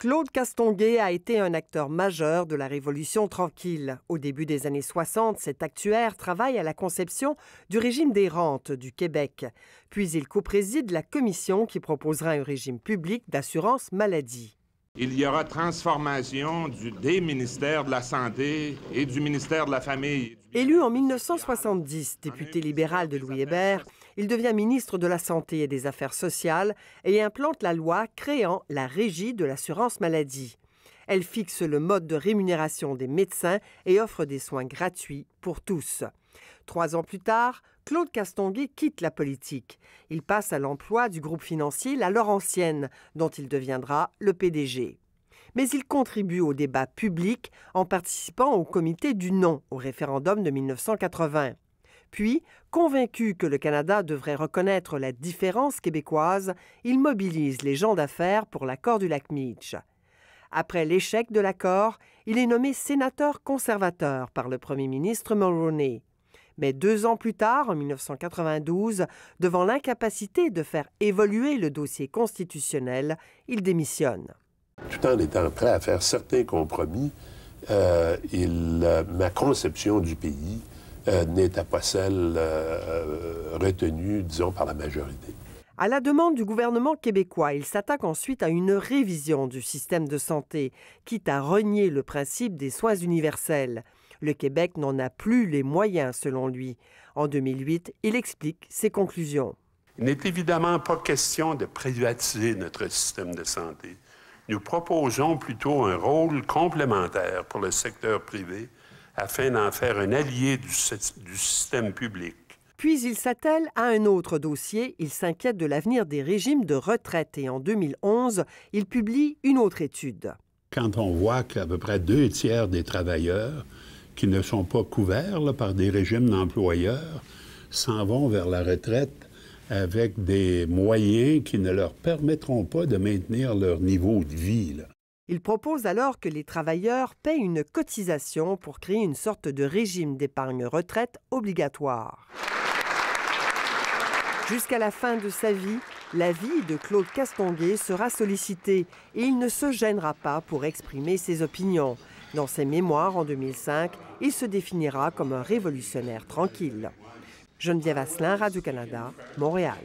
Claude Castonguay a été un acteur majeur de la Révolution tranquille. Au début des années 60, cet actuaire travaille à la conception du régime des rentes du Québec. Puis il co-préside la commission qui proposera un régime public d'assurance maladie. Il y aura transformation du, des ministères de la Santé et du ministère de la Famille. Élu en 1970, député libéral de Louis Hébert, il devient ministre de la Santé et des Affaires sociales et implante la loi créant la Régie de l'assurance maladie. Elle fixe le mode de rémunération des médecins et offre des soins gratuits pour tous. Trois ans plus tard, Claude Castonguay quitte la politique. Il passe à l'emploi du groupe financier La Laurentienne, dont il deviendra le PDG. Mais il contribue au débat public en participant au comité du non au référendum de 1980. Puis, convaincu que le Canada devrait reconnaître la différence québécoise, il mobilise les gens d'affaires pour l'accord du lac Midge. Après l'échec de l'accord, il est nommé sénateur conservateur par le premier ministre Mulroney. Mais deux ans plus tard, en 1992, devant l'incapacité de faire évoluer le dossier constitutionnel, il démissionne. Tout en étant prêt à faire certains compromis, euh, euh, ma conception du pays euh, n'est pas celle euh, retenue, disons, par la majorité. À la demande du gouvernement québécois, il s'attaque ensuite à une révision du système de santé, quitte à renier le principe des soins universels. Le Québec n'en a plus les moyens, selon lui. En 2008, il explique ses conclusions. Il n'est évidemment pas question de privatiser notre système de santé. Nous proposons plutôt un rôle complémentaire pour le secteur privé afin d'en faire un allié du, système public. Puis il s'attelle à un autre dossier. Il s'inquiète de l'avenir des régimes de retraite et en 2011, il publie une autre étude. Quand on voit qu'à peu près deux tiers des travailleurs qui ne sont pas couverts par des régimes d'employeurs s'en vont vers la retraite avec des moyens qui ne leur permettront pas de maintenir leur niveau de vie. Il propose alors que les travailleurs paient une cotisation pour créer une sorte de régime d'épargne retraite obligatoire. Jusqu'à la fin de sa vie, la vie de Claude Castonguay sera sollicitée et il ne se gênera pas pour exprimer ses opinions. Dans ses mémoires en 2005, il se définira comme un révolutionnaire tranquille. Geneviève Asselin, Radio-Canada, Montréal.